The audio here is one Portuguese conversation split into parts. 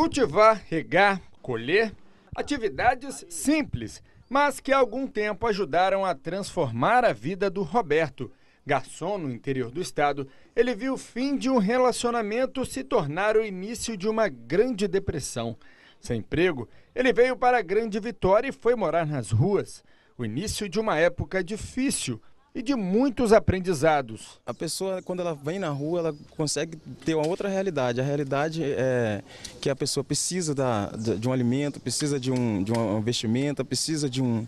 Cultivar, regar, colher, atividades simples, mas que há algum tempo ajudaram a transformar a vida do Roberto. Garçom no interior do estado, ele viu o fim de um relacionamento se tornar o início de uma grande depressão. Sem emprego, ele veio para a Grande Vitória e foi morar nas ruas. O início de uma época difícil, e de muitos aprendizados. A pessoa, quando ela vem na rua, ela consegue ter uma outra realidade. A realidade é que a pessoa precisa da, de um alimento, precisa de, um, de uma vestimenta, precisa de um,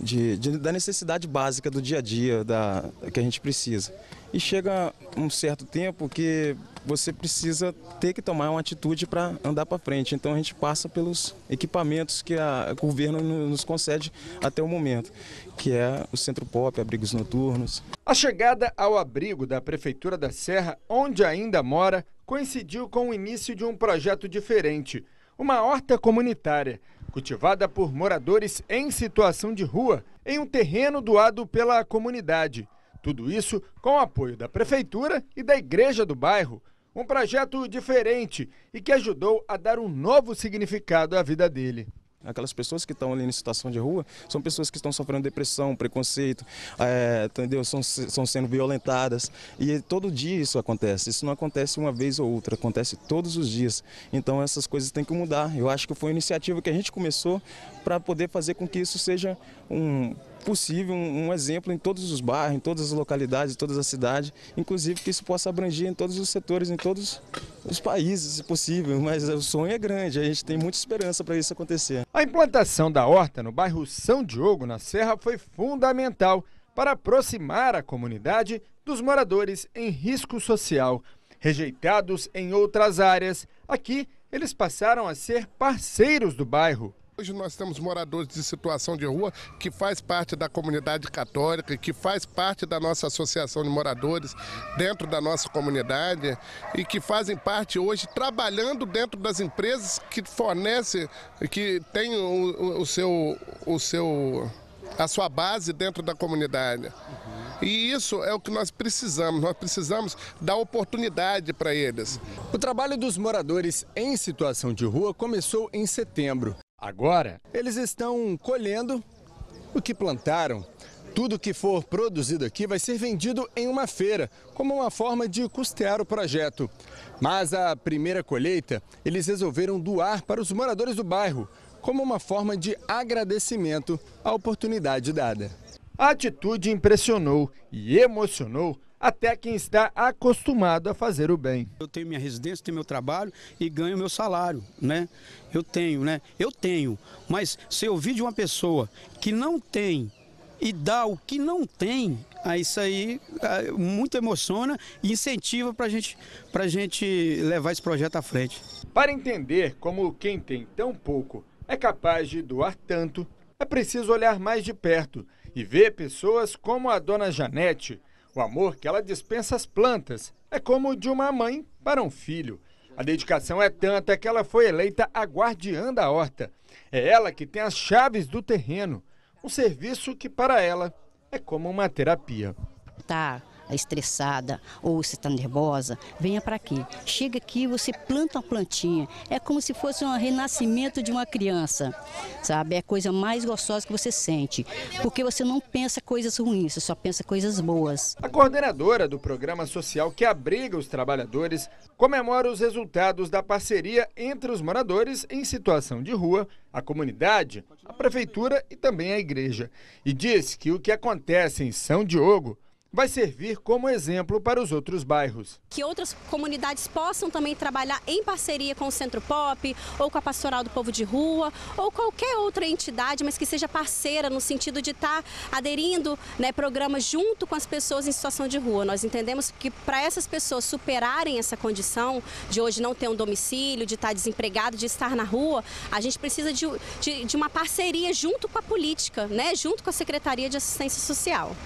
de, de, da necessidade básica do dia a dia da, que a gente precisa. E chega um certo tempo que você precisa ter que tomar uma atitude para andar para frente. Então a gente passa pelos equipamentos que a, o governo nos concede até o momento, que é o centro pop, abrigos noturnos. A chegada ao abrigo da Prefeitura da Serra, onde ainda mora, coincidiu com o início de um projeto diferente, uma horta comunitária, cultivada por moradores em situação de rua, em um terreno doado pela comunidade. Tudo isso com o apoio da prefeitura e da igreja do bairro, um projeto diferente e que ajudou a dar um novo significado à vida dele. Aquelas pessoas que estão ali em situação de rua são pessoas que estão sofrendo depressão, preconceito, é, entendeu? São, são sendo violentadas. E todo dia isso acontece. Isso não acontece uma vez ou outra, acontece todos os dias. Então essas coisas têm que mudar. Eu acho que foi uma iniciativa que a gente começou para poder fazer com que isso seja um possível, um, um, exemplo em todos os bairros, em todas as localidades, em todas as cidades, inclusive que isso possa abranger em todos os setores, em todos os países, se possível. Mas o sonho é grande, a gente tem muita esperança para isso acontecer. A implantação da horta no bairro São Diogo, na Serra, foi fundamental para aproximar a comunidade dos moradores em risco social. Rejeitados em outras áreas, aqui eles passaram a ser parceiros do bairro. Hoje nós temos moradores de situação de rua que faz parte da comunidade católica, que faz parte da nossa associação de moradores dentro da nossa comunidade e que fazem parte hoje trabalhando dentro das empresas que fornecem, que tem o, o seu, o seu, a sua base dentro da comunidade. E isso é o que nós precisamos, nós precisamos dar oportunidade para eles. O trabalho dos moradores em situação de rua começou em setembro Agora, eles estão colhendo o que plantaram. Tudo que for produzido aqui vai ser vendido em uma feira, como uma forma de custear o projeto. Mas a primeira colheita, eles resolveram doar para os moradores do bairro, como uma forma de agradecimento à oportunidade dada. A atitude impressionou e emocionou até quem está acostumado a fazer o bem. Eu tenho minha residência, tenho meu trabalho e ganho meu salário, né? Eu tenho, né? Eu tenho. Mas se eu vi de uma pessoa que não tem e dá o que não tem, aí isso aí é, muito emociona e incentiva para gente, a gente levar esse projeto à frente. Para entender como quem tem tão pouco é capaz de doar tanto, é preciso olhar mais de perto e vê pessoas como a dona Janete. O amor que ela dispensa às plantas é como de uma mãe para um filho. A dedicação é tanta que ela foi eleita a guardiã da horta. É ela que tem as chaves do terreno. Um serviço que para ela é como uma terapia. Tá Tá estressada ou se está nervosa, venha para aqui. Chega aqui, você planta uma plantinha. É como se fosse um renascimento de uma criança, sabe? É a coisa mais gostosa que você sente, porque você não pensa coisas ruins, você só pensa coisas boas. A coordenadora do programa social que abriga os trabalhadores comemora os resultados da parceria entre os moradores em situação de rua, a comunidade, a prefeitura e também a igreja. E diz que o que acontece em São Diogo vai servir como exemplo para os outros bairros. Que outras comunidades possam também trabalhar em parceria com o Centro Pop, ou com a Pastoral do Povo de Rua, ou qualquer outra entidade, mas que seja parceira no sentido de estar tá aderindo né, programas junto com as pessoas em situação de rua. Nós entendemos que para essas pessoas superarem essa condição de hoje não ter um domicílio, de estar tá desempregado, de estar na rua, a gente precisa de, de, de uma parceria junto com a política, né, junto com a Secretaria de Assistência Social.